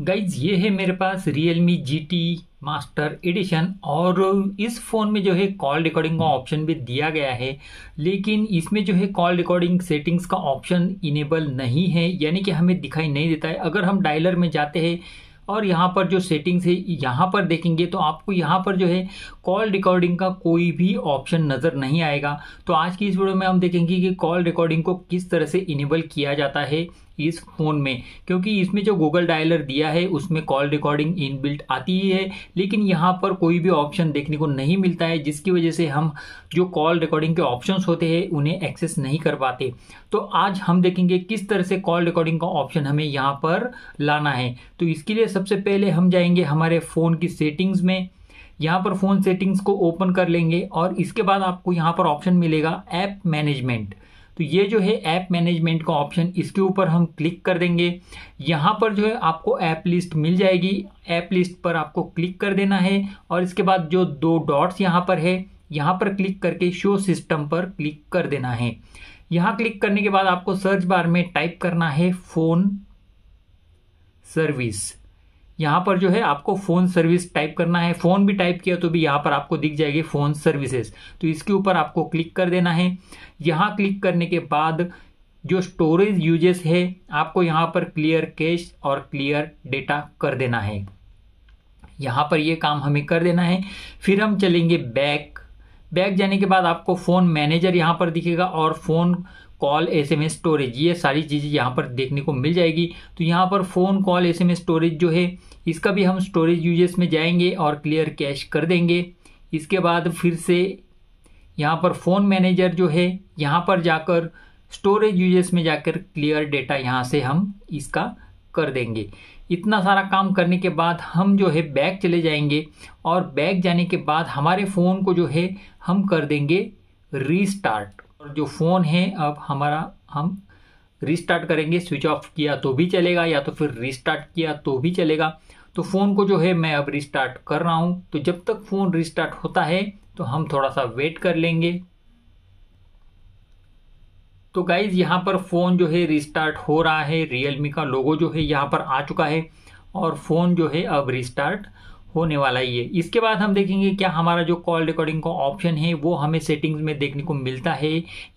guys ये है मेरे पास Realme GT मास्टर एडिशन और इस फ़ोन में जो है कॉल रिकॉर्डिंग का ऑप्शन भी दिया गया है लेकिन इसमें जो है कॉल रिकॉर्डिंग सेटिंग्स का ऑप्शन इनेबल नहीं है यानी कि हमें दिखाई नहीं देता है अगर हम डायलर में जाते हैं और यहाँ पर जो सेटिंग्स है यहाँ पर देखेंगे तो आपको यहाँ पर जो है कॉल रिकॉर्डिंग का कोई भी ऑप्शन नज़र नहीं आएगा तो आज की इस वीडियो में हम देखेंगे कि कॉल रिकॉर्डिंग को किस तरह से इनेबल किया जाता है इस फ़ोन में क्योंकि इसमें जो गूगल डायलर दिया है उसमें कॉल रिकॉर्डिंग इनबिल्ट आती ही है लेकिन यहाँ पर कोई भी ऑप्शन देखने को नहीं मिलता है जिसकी वजह से हम जो कॉल रिकॉर्डिंग के ऑप्शन होते हैं उन्हें एक्सेस नहीं कर पाते तो आज हम देखेंगे किस तरह से कॉल रिकॉर्डिंग का ऑप्शन हमें यहाँ पर लाना है तो इसके लिए सबसे पहले हम जाएंगे हमारे फ़ोन की सेटिंग्स में यहाँ पर फ़ोन सेटिंग्स को ओपन कर लेंगे और इसके बाद आपको यहाँ पर ऑप्शन मिलेगा ऐप मैनेजमेंट तो ये जो है ऐप मैनेजमेंट का ऑप्शन इसके ऊपर हम क्लिक कर देंगे यहाँ पर जो है आपको ऐप लिस्ट मिल जाएगी ऐप लिस्ट पर आपको क्लिक कर देना है और इसके बाद जो दो डॉट्स यहाँ पर है यहाँ पर क्लिक करके शो सिस्टम पर क्लिक कर देना है यहाँ क्लिक करने के बाद आपको सर्च बार में टाइप करना है फ़ोन सर्विस यहाँ पर जो है आपको फ़ोन सर्विस टाइप करना है फ़ोन भी टाइप किया तो भी यहाँ पर आपको दिख जाएगी फ़ोन सर्विसेज तो इसके ऊपर आपको क्लिक कर देना है यहाँ क्लिक करने के बाद जो स्टोरेज यूजेस है आपको यहाँ पर क्लियर कैश और क्लियर डेटा कर देना है यहाँ पर ये काम हमें कर देना है फिर हम चलेंगे बैक बैक जाने के बाद आपको फ़ोन मैनेजर यहाँ पर दिखेगा और phone call S M storage ये सारी चीज़ें यहाँ पर देखने को मिल जाएगी तो यहाँ पर phone call S M storage जो है इसका भी हम स्टोरेज यूजेस में जाएंगे और क्लियर कैश कर देंगे इसके बाद फिर से यहाँ पर फ़ोन मैनेजर जो है यहाँ पर जाकर स्टोरेज यूजेस में जाकर क्लियर डेटा यहाँ से हम इसका कर देंगे इतना सारा काम करने के बाद हम जो है बैग चले जाएंगे और बैग जाने के बाद हमारे फ़ोन को जो है हम कर देंगे रीस्टार्ट और जो फ़ोन है अब हमारा हम रीस्टार्ट करेंगे स्विच ऑफ किया तो भी चलेगा या तो फिर रीस्टार्ट किया तो भी चलेगा तो फ़ोन को जो है मैं अब रिस्टार्ट कर रहा हूँ तो जब तक फ़ोन रिस्टार्ट होता है तो हम थोड़ा सा वेट कर लेंगे तो गाइज यहाँ पर फ़ोन जो है रिस्टार्ट हो रहा है रियलमी का लोगो जो है यहाँ पर आ चुका है और फ़ोन जो है अब रिस्टार्ट होने वाला ही है इसके बाद हम देखेंगे क्या हमारा जो कॉल रिकॉर्डिंग का ऑप्शन है वो हमें सेटिंग्स में देखने को मिलता है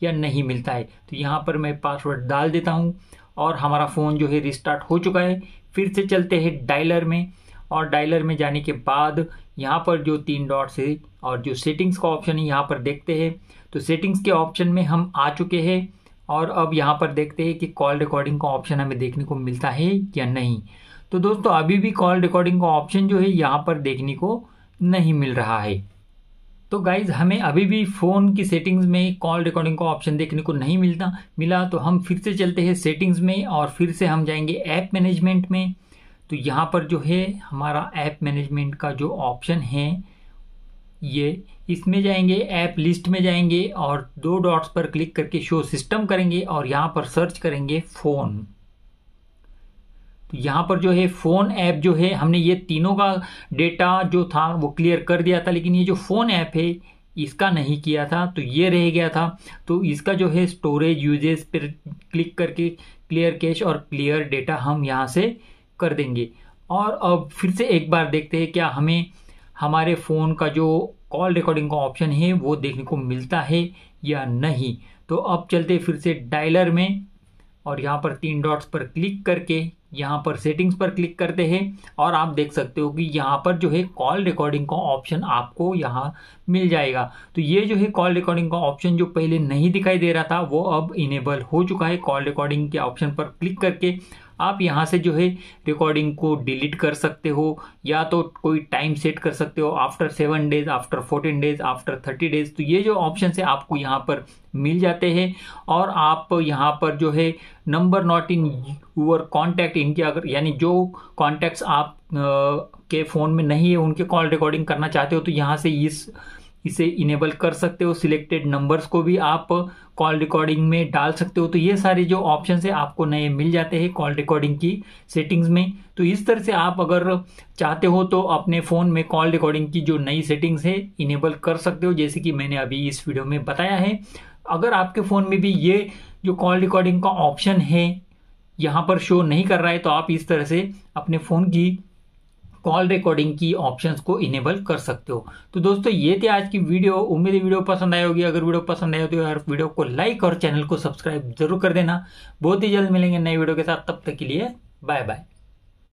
या नहीं मिलता है तो यहाँ पर मैं पासवर्ड डाल देता हूँ और हमारा फ़ोन जो है रिस्टार्ट हो चुका है फिर से चलते हैं डायलर में और डायलर में जाने के बाद यहाँ पर जो तीन डॉट्स है और जो सेटिंग्स का ऑप्शन है यहाँ पर देखते हैं तो सेटिंग्स के ऑप्शन में हम आ चुके हैं और अब यहाँ पर देखते हैं कि कॉल रिकॉर्डिंग का ऑप्शन हमें देखने को मिलता है या नहीं तो दोस्तों अभी भी कॉल रिकॉर्डिंग का ऑप्शन जो है यहाँ पर देखने को नहीं मिल रहा है तो गाइज हमें अभी भी फ़ोन की सेटिंग्स में कॉल रिकॉर्डिंग का ऑप्शन देखने को नहीं मिलता मिला तो हम फिर से चलते हैं सेटिंग्स में और फिर से हम जाएंगे ऐप मैनेजमेंट में तो यहाँ पर जो है हमारा ऐप मैनेजमेंट का जो ऑप्शन है ये इसमें जाएंगे ऐप लिस्ट में जाएंगे और दो डॉट्स पर क्लिक करके शो सिस्टम करेंगे और यहाँ पर सर्च करेंगे फ़ोन तो यहाँ पर जो है फ़ोन ऐप जो है हमने ये तीनों का डेटा जो था वो क्लियर कर दिया था लेकिन ये जो फ़ोन ऐप है इसका नहीं किया था तो ये रह गया था तो इसका जो है स्टोरेज यूजेस पर क्लिक करके क्लियर कैश और क्लियर डेटा हम यहाँ से कर देंगे और अब फिर से एक बार देखते हैं क्या हमें हमारे फ़ोन का जो कॉल रिकॉर्डिंग का ऑप्शन है वो देखने को मिलता है या नहीं तो अब चलते फिर से डायलर में और यहाँ पर तीन डॉट्स पर क्लिक करके यहाँ पर सेटिंग्स पर क्लिक करते हैं और आप देख सकते हो कि यहाँ पर जो है कॉल रिकॉर्डिंग का ऑप्शन आपको यहाँ मिल जाएगा तो ये जो है कॉल रिकॉर्डिंग का ऑप्शन जो पहले नहीं दिखाई दे रहा था वो अब इनेबल हो चुका है कॉल रिकॉर्डिंग के ऑप्शन पर क्लिक करके आप यहाँ से जो है रिकॉर्डिंग को डिलीट कर सकते हो या तो कोई टाइम सेट कर सकते हो after seven days after fourteen days after thirty days तो ये जो ऑप्शन है आपको यहाँ पर मिल जाते हैं और आप यहाँ पर जो है number not in your contact इनके अगर यानी जो कॉन्टैक्ट्स आप आ, के फ़ोन में नहीं है उनके कॉल रिकॉर्डिंग करना चाहते हो तो यहाँ से इस इसे इनेबल कर सकते हो सिलेक्टेड नंबर्स को भी आप कॉल रिकॉर्डिंग में डाल सकते हो तो ये सारे जो ऑप्शन है आपको नए मिल जाते हैं कॉल रिकॉर्डिंग की सेटिंग्स में तो इस तरह से आप अगर चाहते हो तो अपने फ़ोन में कॉल रिकॉर्डिंग की जो नई सेटिंग्स है इनेबल कर सकते हो जैसे कि मैंने अभी इस वीडियो में बताया है अगर आपके फ़ोन में भी ये जो कॉल रिकॉर्डिंग का ऑप्शन है यहाँ पर शो नहीं कर रहा है तो आप इस तरह से अपने फ़ोन की कॉल रिकॉर्डिंग की ऑप्शन को इनेबल कर सकते हो तो दोस्तों ये थे आज की वीडियो उम्मीद है वीडियो पसंद आई होगी अगर वीडियो पसंद आए हो तो यार वीडियो को लाइक और चैनल को सब्सक्राइब जरूर कर देना बहुत ही जल्द मिलेंगे नए वीडियो के साथ तब तक के लिए बाय बाय